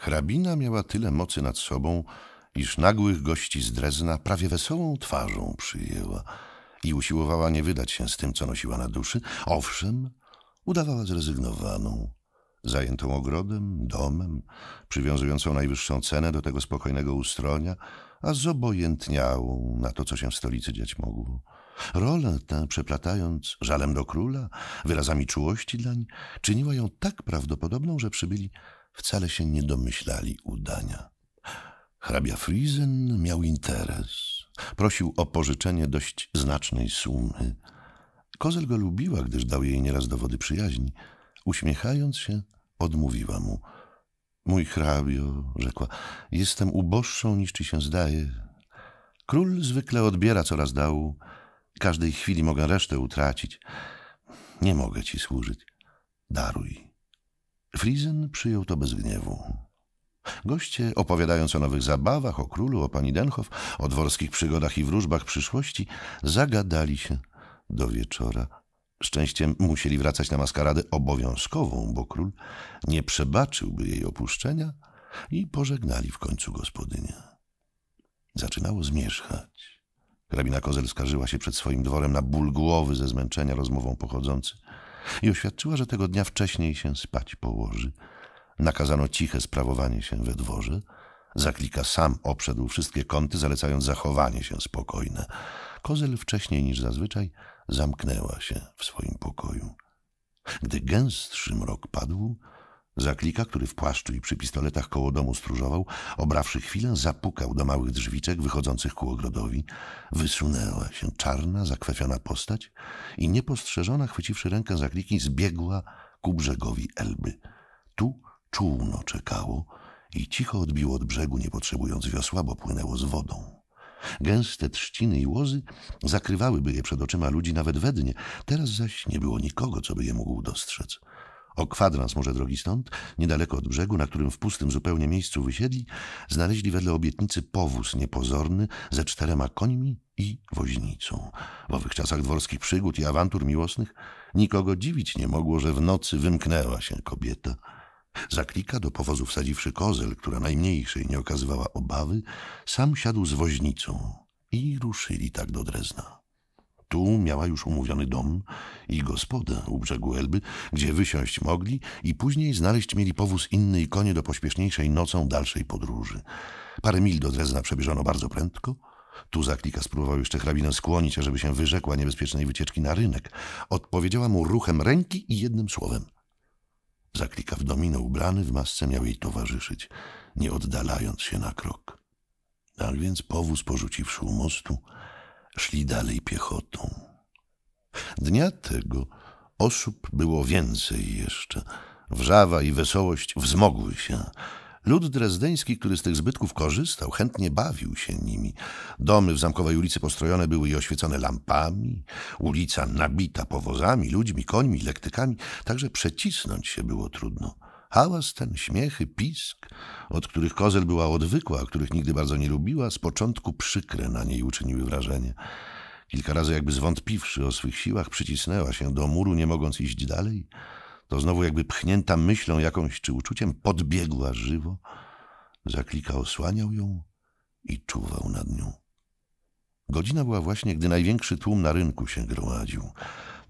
Hrabina miała tyle mocy nad sobą, iż nagłych gości z Drezna prawie wesołą twarzą przyjęła i usiłowała nie wydać się z tym, co nosiła na duszy. Owszem, udawała zrezygnowaną, zajętą ogrodem, domem, przywiązującą najwyższą cenę do tego spokojnego ustronia, a zobojętniałą na to, co się w stolicy dziać mogło. Rolę tę, przeplatając żalem do króla, wyrazami czułości dlań, czyniła ją tak prawdopodobną, że przybyli wcale się nie domyślali udania. Hrabia Frizen miał interes. Prosił o pożyczenie dość znacznej sumy. Kozel go lubiła, gdyż dał jej nieraz dowody przyjaźni. Uśmiechając się, odmówiła mu. Mój hrabio, rzekła, jestem uboższą niż ci się zdaje. Król zwykle odbiera, co raz dał. Każdej chwili mogę resztę utracić. Nie mogę ci służyć. Daruj. Frizen przyjął to bez gniewu. Goście, opowiadając o nowych zabawach, o królu, o pani Denhoff, o dworskich przygodach i wróżbach przyszłości, zagadali się do wieczora. Szczęściem musieli wracać na maskaradę obowiązkową, bo król nie przebaczyłby jej opuszczenia i pożegnali w końcu gospodynię. Zaczynało zmierzchać. Hrabina Kozel skarżyła się przed swoim dworem na ból głowy ze zmęczenia rozmową pochodzący i oświadczyła, że tego dnia wcześniej się spać położy. Nakazano ciche sprawowanie się we dworze. Zaklika sam obszedł wszystkie kąty, zalecając zachowanie się spokojne. Kozel wcześniej niż zazwyczaj zamknęła się w swoim pokoju. Gdy gęstszy mrok padł, Zaklika, który w płaszczu i przy pistoletach koło domu stróżował, obrawszy chwilę, zapukał do małych drzwiczek wychodzących ku ogrodowi. Wysunęła się czarna, zakwefiona postać i niepostrzeżona, chwyciwszy rękę zakliki, zbiegła ku brzegowi Elby. Tu czółno czekało i cicho odbiło od brzegu, nie potrzebując wiosła, bo płynęło z wodą. Gęste trzciny i łozy zakrywałyby je przed oczyma ludzi nawet we dnie, teraz zaś nie było nikogo, co by je mógł dostrzec. O kwadrans może drogi stąd, niedaleko od brzegu, na którym w pustym zupełnie miejscu wysiedli, znaleźli wedle obietnicy powóz niepozorny ze czterema końmi i woźnicą. W owych czasach dworskich przygód i awantur miłosnych nikogo dziwić nie mogło, że w nocy wymknęła się kobieta. Zaklika do powozu wsadziwszy kozel, która najmniejszej nie okazywała obawy, sam siadł z woźnicą i ruszyli tak do Drezna. Tu miała już umówiony dom i gospodę u brzegu Elby, gdzie wysiąść mogli i później znaleźć mieli powóz inny i konie do pośpieszniejszej nocą dalszej podróży. Parę mil do Drezna przebieżono bardzo prędko. Tu zaklika spróbował jeszcze hrabinę skłonić, ażeby się wyrzekła niebezpiecznej wycieczki na rynek. Odpowiedziała mu ruchem ręki i jednym słowem. Zaklika w domino ubrany w masce miał jej towarzyszyć, nie oddalając się na krok. Tak więc powóz porzuciwszy u mostu, szli dalej piechotą. Dnia tego osób było więcej jeszcze. Wrzawa i wesołość wzmogły się. Lud drezdeński, który z tych zbytków korzystał, chętnie bawił się nimi. Domy w zamkowej ulicy postrojone były i oświecone lampami, ulica nabita powozami, ludźmi, końmi, lektykami, także przecisnąć się było trudno. Hałas ten, śmiechy, pisk, od których kozel była odwykła, a których nigdy bardzo nie lubiła, z początku przykre na niej uczyniły wrażenie. Kilka razy jakby zwątpiwszy o swych siłach, przycisnęła się do muru, nie mogąc iść dalej. To znowu jakby pchnięta myślą jakąś czy uczuciem, podbiegła żywo. Zaklika osłaniał ją i czuwał nad nią. Godzina była właśnie, gdy największy tłum na rynku się gromadził.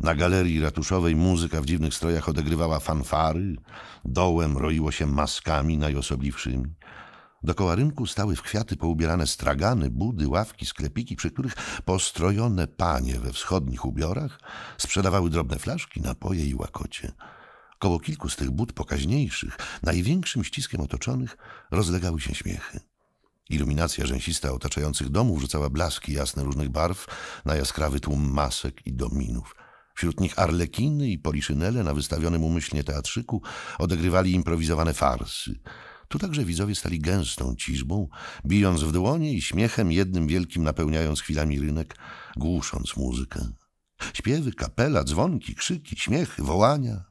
Na galerii ratuszowej muzyka w dziwnych strojach odegrywała fanfary, dołem roiło się maskami najosobliwszymi. Dokoła rynku stały w kwiaty poubierane stragany, budy, ławki, sklepiki, przy których postrojone panie we wschodnich ubiorach sprzedawały drobne flaszki, napoje i łakocie. Koło kilku z tych bud pokaźniejszych, największym ściskiem otoczonych, rozlegały się śmiechy. Iluminacja rzęsista otaczających domów rzucała blaski jasne różnych barw na jaskrawy tłum masek i dominów – Wśród nich arlekiny i poliszynele na wystawionym umyślnie teatrzyku odegrywali improwizowane farsy. Tu także widzowie stali gęstą ciżbą, bijąc w dłonie i śmiechem jednym wielkim napełniając chwilami rynek, głusząc muzykę. Śpiewy, kapela, dzwonki, krzyki, śmiechy, wołania.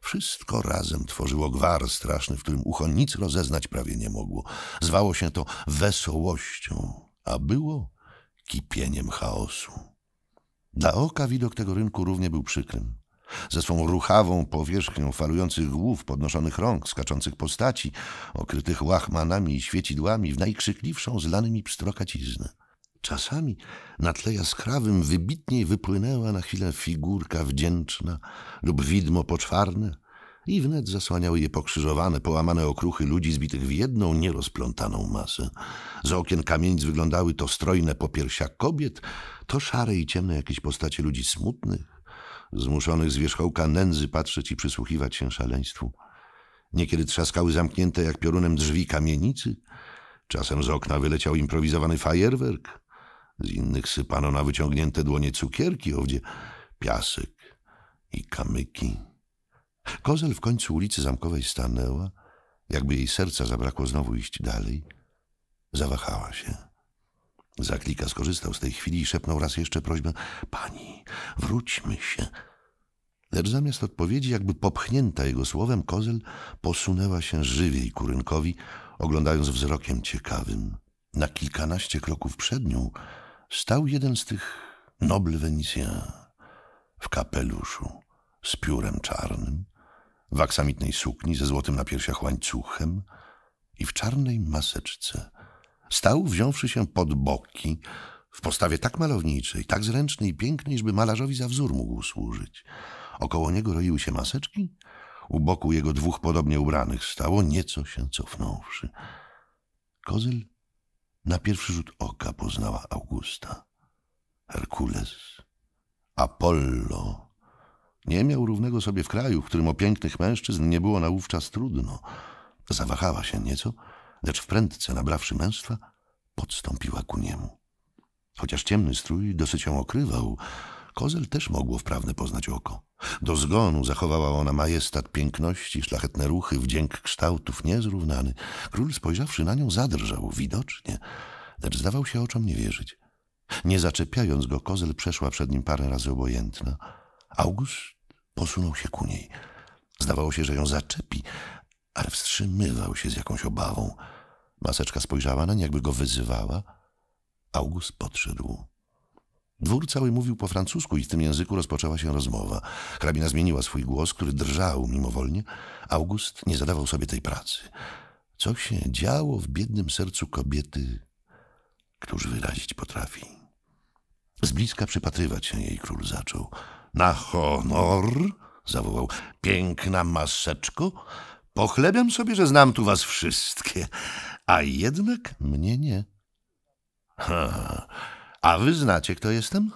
Wszystko razem tworzyło gwar straszny, w którym ucho nic rozeznać prawie nie mogło. Zwało się to wesołością, a było kipieniem chaosu. Dla oka widok tego rynku równie był przykrym. Ze swą ruchawą powierzchnią falujących głów, podnoszonych rąk, skaczących postaci, okrytych łachmanami i świecidłami w najkrzykliwszą zlanymi pstrokaciznę. Czasami na tle jaskrawym wybitniej wypłynęła na chwilę figurka wdzięczna lub widmo poczwarne, i wnet zasłaniały je pokrzyżowane, połamane okruchy ludzi zbitych w jedną nierozplątaną masę. Z okien kamienic wyglądały to strojne popiersia kobiet, to szare i ciemne jakieś postacie ludzi smutnych, zmuszonych z wierzchołka nędzy patrzeć i przysłuchiwać się szaleństwu. Niekiedy trzaskały zamknięte jak piorunem drzwi kamienicy, czasem z okna wyleciał improwizowany fajerwerk, z innych sypano na wyciągnięte dłonie cukierki, owdzie piasek i kamyki. Kozel w końcu ulicy Zamkowej stanęła, jakby jej serca zabrakło znowu iść dalej. Zawahała się. Zaklika skorzystał z tej chwili i szepnął raz jeszcze prośbę – Pani, wróćmy się. Lecz zamiast odpowiedzi, jakby popchnięta jego słowem, kozel posunęła się żywiej ku rynkowi, oglądając wzrokiem ciekawym. Na kilkanaście kroków przed nią stał jeden z tych nobl Wenicjan w kapeluszu z piórem czarnym, w aksamitnej sukni ze złotym na piersiach łańcuchem i w czarnej maseczce. Stał, wziąwszy się pod boki, w postawie tak malowniczej, tak zręcznej i pięknej, żeby malarzowi za wzór mógł służyć. Około niego roiły się maseczki, u boku jego dwóch podobnie ubranych stało, nieco się cofnąwszy. Kozel na pierwszy rzut oka poznała Augusta. Herkules, Apollo nie miał równego sobie w kraju, w którym o pięknych mężczyzn nie było naówczas trudno. Zawahała się nieco, lecz wprędce nabrawszy męstwa, podstąpiła ku niemu. Chociaż ciemny strój dosyć ją okrywał, kozel też mogło wprawne poznać oko. Do zgonu zachowała ona majestat piękności, szlachetne ruchy, wdzięk kształtów niezrównany. Król spojrzawszy na nią zadrżał widocznie, lecz zdawał się oczom nie wierzyć. Nie zaczepiając go, kozel przeszła przed nim parę razy obojętna. August Posunął się ku niej. Zdawało się, że ją zaczepi, ale wstrzymywał się z jakąś obawą. Maseczka spojrzała nań, jakby go wyzywała. August podszedł. Dwór cały mówił po francusku i w tym języku rozpoczęła się rozmowa. Hrabina zmieniła swój głos, który drżał mimowolnie. August nie zadawał sobie tej pracy. Co się działo w biednym sercu kobiety, któż wyrazić potrafi? Z bliska przypatrywać się jej król zaczął. Na honor, zawołał, piękna maseczko, pochlebiam sobie, że znam tu was wszystkie, a jednak mnie nie. Ha, a wy znacie, kto jestem?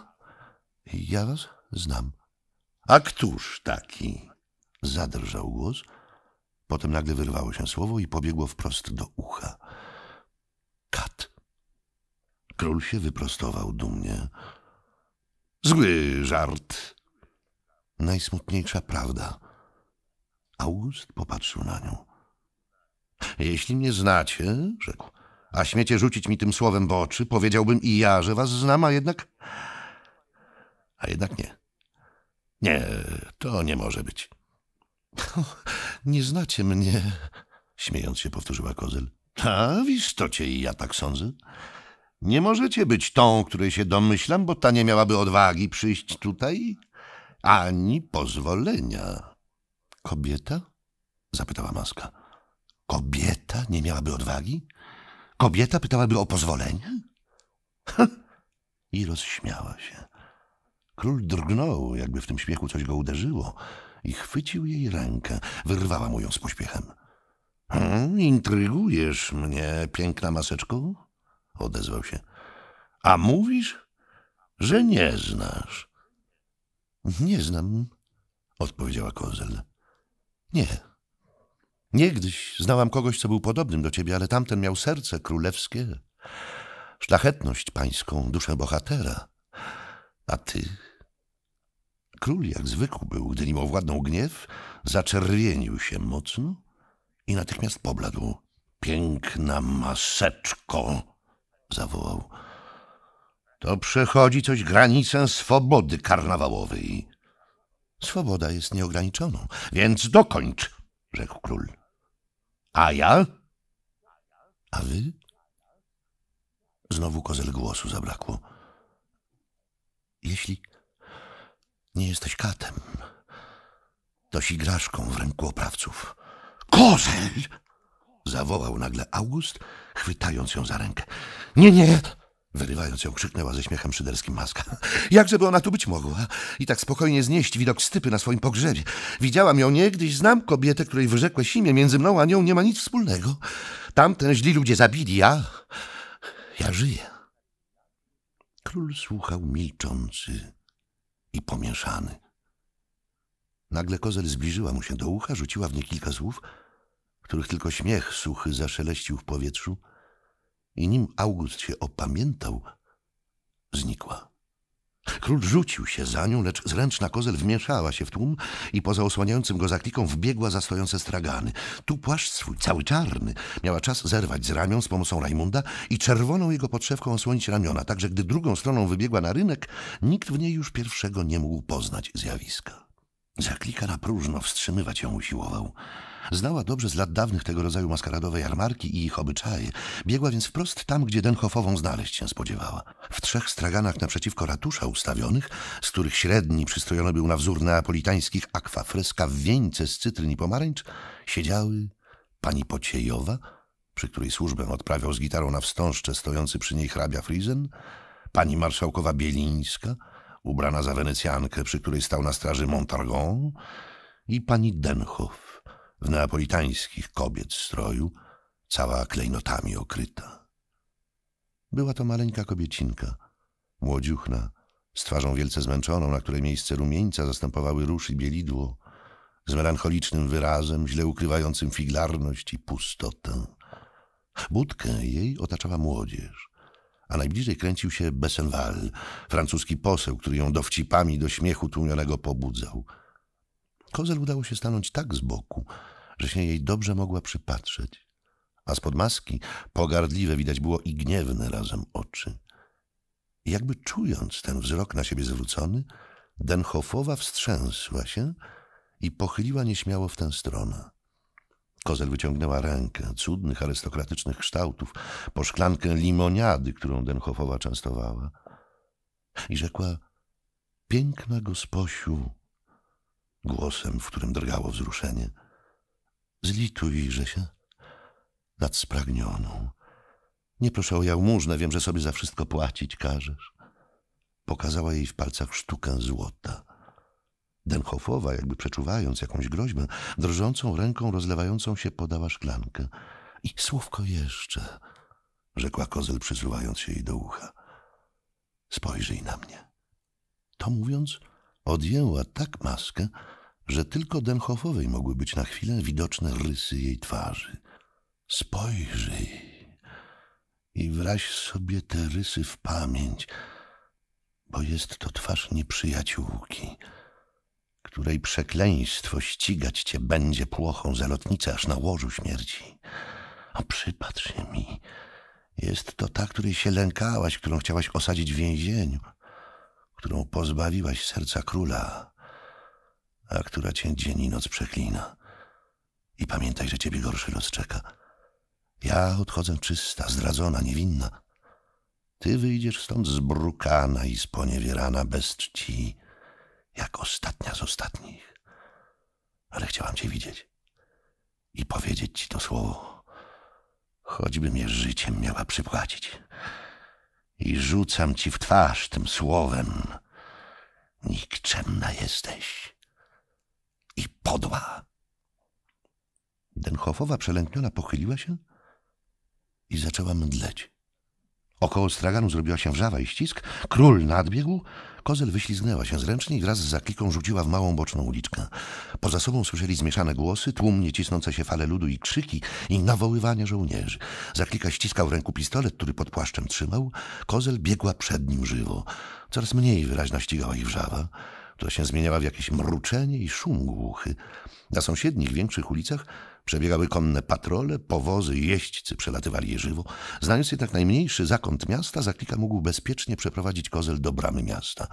Ja was znam. A któż taki? Zadrżał głos. Potem nagle wyrwało się słowo i pobiegło wprost do ucha. Kat. Król się wyprostował dumnie. Zły żart, najsmutniejsza prawda. August popatrzył na nią. Jeśli mnie znacie, rzekł, a śmiecie rzucić mi tym słowem w oczy, powiedziałbym i ja, że was znam, a jednak. A jednak nie. Nie, to nie może być. nie znacie mnie, śmiejąc się powtórzyła Kozel. A w istocie i ja tak sądzę. Nie możecie być tą, której się domyślam, bo ta nie miałaby odwagi przyjść tutaj ani pozwolenia. Kobieta? zapytała maska. Kobieta nie miałaby odwagi? Kobieta pytałaby o pozwolenie? I rozśmiała się. Król drgnął, jakby w tym śmiechu coś go uderzyło i chwycił jej rękę. Wyrwała mu ją z pośpiechem. Hmm, intrygujesz mnie, piękna maseczko? Odezwał się. A mówisz, że nie znasz. Nie znam, odpowiedziała Kozel. Nie. Niegdyś znałam kogoś, co był podobnym do ciebie, ale tamten miał serce królewskie, szlachetność pańską, duszę bohatera. A ty? Król jak zwykł był, gdy nim owładnął gniew, zaczerwienił się mocno i natychmiast pobladł. Piękna maseczko! zawołał to przechodzi coś granicę swobody karnawałowej. Swoboda jest nieograniczoną, więc dokończ, rzekł król. A ja? A wy? Znowu kozel głosu zabrakło. Jeśli nie jesteś katem, toś igraszką w ręku oprawców. Kozel! Zawołał nagle August, chwytając ją za rękę. Nie, nie! Wyrywając ją, krzyknęła ze śmiechem szyderskim maska. Jakżeby ona tu być mogła i tak spokojnie znieść widok stypy na swoim pogrzebie. Widziałam ją niegdyś, znam kobietę, której wyrzekłe imię między mną a nią nie ma nic wspólnego. Tamten źli ludzie zabili, ja... ja żyję. Król słuchał milczący i pomieszany. Nagle kozel zbliżyła mu się do ucha, rzuciła w nie kilka słów, których tylko śmiech suchy zaszeleścił w powietrzu – i nim August się opamiętał, znikła. Król rzucił się za nią, lecz zręczna kozel wmieszała się w tłum i poza osłaniającym go zakliką wbiegła za stojące stragany. Tu płaszcz swój, cały czarny, miała czas zerwać z ramion z pomocą Rajmunda i czerwoną jego podszewką osłonić ramiona, tak że gdy drugą stroną wybiegła na rynek, nikt w niej już pierwszego nie mógł poznać zjawiska. Zaklika na próżno wstrzymywać ją usiłował. Znała dobrze z lat dawnych tego rodzaju maskaradowe jarmarki i ich obyczaje. Biegła więc wprost tam, gdzie Denhofową znaleźć się spodziewała. W trzech straganach naprzeciwko ratusza ustawionych, z których średni przystrojony był na wzór neapolitańskich akwafreska w wieńce z cytryn i pomarańcz, siedziały pani Pociejowa, przy której służbę odprawiał z gitarą na wstążce stojący przy niej hrabia Frizen, pani marszałkowa Bielińska, ubrana za Wenecjankę, przy której stał na straży Montargon i pani Denhoff w neapolitańskich kobiet stroju, cała klejnotami okryta. Była to maleńka kobiecinka, młodziuchna, z twarzą wielce zmęczoną, na której miejsce rumieńca zastępowały róż i bielidło, z melancholicznym wyrazem, źle ukrywającym figlarność i pustotę. Budkę jej otaczała młodzież, a najbliżej kręcił się Besenval, francuski poseł, który ją dowcipami do śmiechu tłumionego pobudzał – Kozel udało się stanąć tak z boku, że się jej dobrze mogła przypatrzeć, a spod maski pogardliwe widać było i gniewne razem oczy. I jakby czując ten wzrok na siebie zwrócony, Denhofowa wstrząsła się i pochyliła nieśmiało w tę stronę. Kozel wyciągnęła rękę cudnych, arystokratycznych kształtów po szklankę limoniady, którą Denhofowa częstowała i rzekła – Piękna gosposiu, głosem, w którym drgało wzruszenie. Zlitujże się nad spragnioną. Nie proszę o jałmużnę, wiem, że sobie za wszystko płacić każesz. Pokazała jej w palcach sztukę złota. Denhofowa, jakby przeczuwając jakąś groźbę, drżącą ręką rozlewającą się podała szklankę. I słówko jeszcze, rzekła kozel, przysuwając się jej do ucha. Spojrzyj na mnie. To mówiąc, Odjęła tak maskę, że tylko Denhofowej mogły być na chwilę widoczne rysy jej twarzy. Spojrzyj i wraź sobie te rysy w pamięć, bo jest to twarz nieprzyjaciółki, której przekleństwo ścigać cię będzie płochą zalotnicy aż na łożu śmierci. A przypatrz się mi, jest to ta, której się lękałaś, którą chciałaś osadzić w więzieniu, którą pozbawiłaś serca króla, a która cię dzień i noc przeklina. I pamiętaj, że ciebie gorszy los czeka. Ja odchodzę czysta, zdradzona, niewinna. Ty wyjdziesz stąd zbrukana i sponiewierana bez czci, jak ostatnia z ostatnich. Ale chciałam cię widzieć i powiedzieć ci to słowo, choćby mnie życiem miała przypłacić i rzucam ci w twarz tym słowem. Nikczemna jesteś i podła. Denhofowa przelękniona pochyliła się i zaczęła mdleć. Około straganu zrobiła się wrzawa i ścisk. Król nadbiegł. Kozel wyślizgnęła się zręcznie i wraz z zakliką rzuciła w małą boczną uliczkę. Poza sobą słyszeli zmieszane głosy, tłumnie cisnące się fale ludu i krzyki i nawoływania żołnierzy. Zaklika ściskał w ręku pistolet, który pod płaszczem trzymał. Kozel biegła przed nim żywo. Coraz mniej wyraźna ścigała ich wrzawa która się zmieniała w jakieś mruczenie i szum głuchy. Na sąsiednich większych ulicach przebiegały konne patrole, powozy, jeźdźcy przelatywali je żywo. Znając jednak najmniejszy zakąt miasta, zaklika mógł bezpiecznie przeprowadzić kozel do bramy miasta.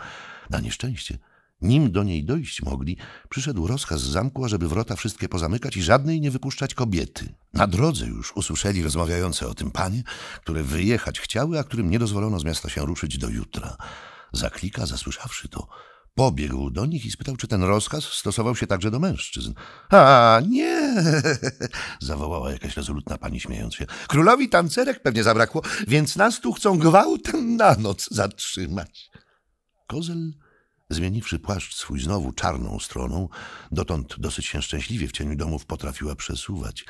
Na nieszczęście, nim do niej dojść mogli, przyszedł rozkaz z zamku, ażeby wrota wszystkie pozamykać i żadnej nie wypuszczać kobiety. Na drodze już usłyszeli rozmawiające o tym panie, które wyjechać chciały, a którym nie dozwolono z miasta się ruszyć do jutra. Zaklika, zasłyszawszy to, Pobiegł do nich i spytał, czy ten rozkaz stosował się także do mężczyzn. A, nie! zawołała jakaś rezolutna pani, śmiejąc się. Królowi tancerek pewnie zabrakło, więc nas tu chcą gwałtem na noc zatrzymać. Kozel, zmieniwszy płaszcz swój znowu czarną stroną, dotąd dosyć się szczęśliwie w cieniu domów potrafiła przesuwać.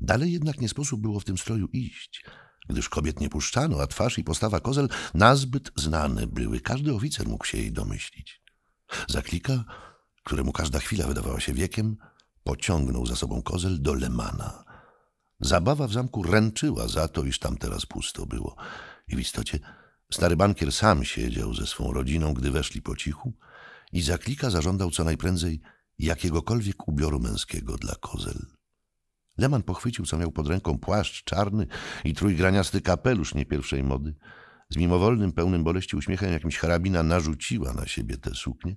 Dalej jednak nie sposób było w tym stroju iść gdyż kobiet nie puszczano, a twarz i postawa kozel nazbyt znane były. Każdy oficer mógł się jej domyślić. Zaklika, któremu każda chwila wydawała się wiekiem, pociągnął za sobą kozel do Lemana. Zabawa w zamku ręczyła za to, iż tam teraz pusto było. I w istocie stary bankier sam siedział ze swą rodziną, gdy weszli po cichu i Zaklika zażądał co najprędzej jakiegokolwiek ubioru męskiego dla kozel. Leman pochwycił, co miał pod ręką, płaszcz czarny i trójgraniasty kapelusz nie pierwszej mody – z mimowolnym, pełnym boleści uśmiechem, jakimś hrabina narzuciła na siebie te suknie.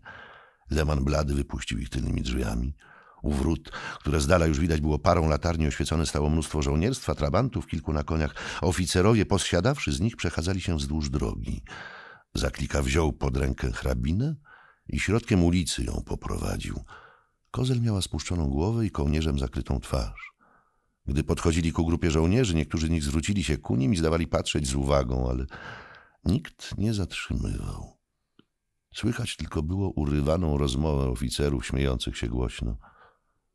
Leman blady wypuścił ich tylnymi drzwiami. U wrót, które z dala już widać było parą latarni oświecone stało mnóstwo żołnierstwa, trabantów, kilku na koniach. Oficerowie, posiadawszy z nich, przechadzali się wzdłuż drogi. Zaklika wziął pod rękę hrabinę i środkiem ulicy ją poprowadził. Kozel miała spuszczoną głowę i kołnierzem zakrytą twarz. Gdy podchodzili ku grupie żołnierzy, niektórzy z nich zwrócili się ku nim i zdawali patrzeć z uwagą, ale nikt nie zatrzymywał. Słychać tylko było urywaną rozmowę oficerów śmiejących się głośno.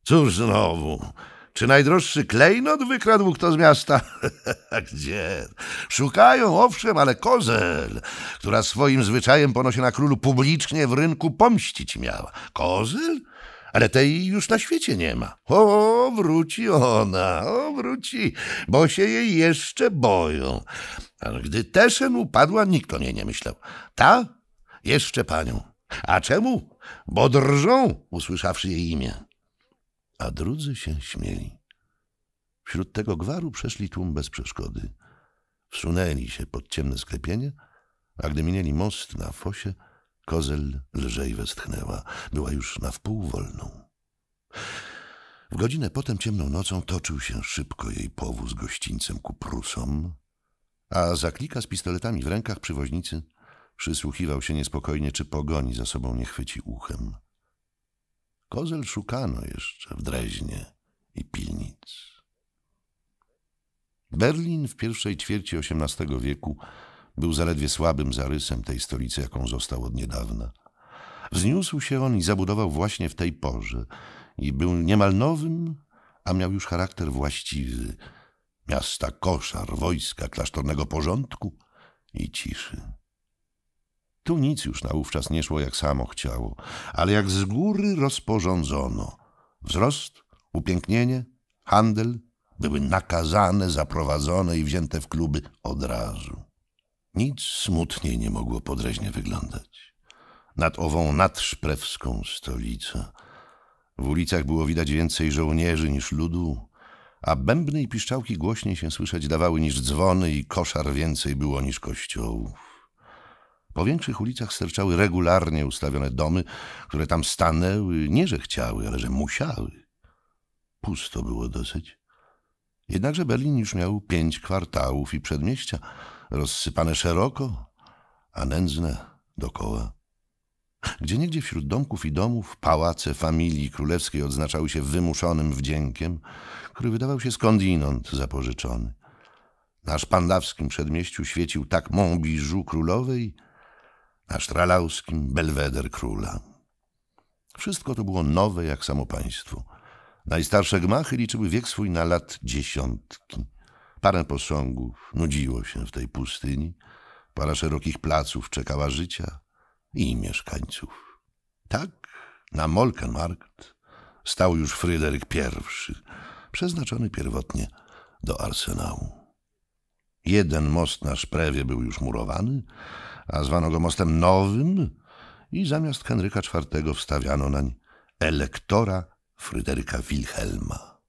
Cóż znowu? Czy najdroższy klejnot wykradł kto z miasta? Gdzie? Szukają, owszem, ale kozel, która swoim zwyczajem ponosi na królu publicznie w rynku pomścić miała. Kozel? ale tej już na świecie nie ma. O, wróci ona, o, wróci, bo się jej jeszcze boją. A gdy Teszen upadła, nikt o niej nie myślał. Ta? Jeszcze panią. A czemu? Bo drżą, usłyszawszy jej imię. A drudzy się śmieli. Wśród tego gwaru przeszli tłum bez przeszkody. Wsunęli się pod ciemne sklepienie, a gdy minęli most na fosie, Kozel lżej westchnęła. Była już na wpół wolną. W godzinę potem ciemną nocą toczył się szybko jej powóz gościńcem ku Prusom, a zaklika z pistoletami w rękach przywoźnicy przysłuchiwał się niespokojnie, czy pogoni za sobą nie chwyci uchem. Kozel szukano jeszcze w Dreźnie i Pilnic. Berlin w pierwszej ćwierci XVIII wieku był zaledwie słabym zarysem tej stolicy, jaką został od niedawna. Wzniósł się on i zabudował właśnie w tej porze. I był niemal nowym, a miał już charakter właściwy. Miasta koszar, wojska, klasztornego porządku i ciszy. Tu nic już naówczas nie szło jak samo chciało, ale jak z góry rozporządzono. Wzrost, upięknienie, handel były nakazane, zaprowadzone i wzięte w kluby od razu. Nic smutniej nie mogło podreźnie wyglądać. Nad ową nadszprewską stolicę. W ulicach było widać więcej żołnierzy niż ludu, a bębny i piszczałki głośniej się słyszeć dawały niż dzwony i koszar więcej było niż kościołów. Po większych ulicach sterczały regularnie ustawione domy, które tam stanęły nie że chciały, ale że musiały. Pusto było dosyć. Jednakże Berlin już miał pięć kwartałów i przedmieścia, rozsypane szeroko, a nędzne dokoła. Gdzieniegdzie wśród domków i domów pałace familii królewskiej odznaczały się wymuszonym wdziękiem, który wydawał się skądinąd zapożyczony. Na szpandawskim przedmieściu świecił tak Montbijoux królowej, na sztralauskim belweder króla. Wszystko to było nowe jak samo państwo – Najstarsze gmachy liczyły wiek swój na lat dziesiątki. Parę posągów nudziło się w tej pustyni, para szerokich placów czekała życia i mieszkańców. Tak na Molkenmarkt stał już Fryderyk I, przeznaczony pierwotnie do arsenału. Jeden most na Szprewie był już murowany, a zwano go mostem nowym i zamiast Henryka IV wstawiano nań elektora Fryderyka Wilhelma.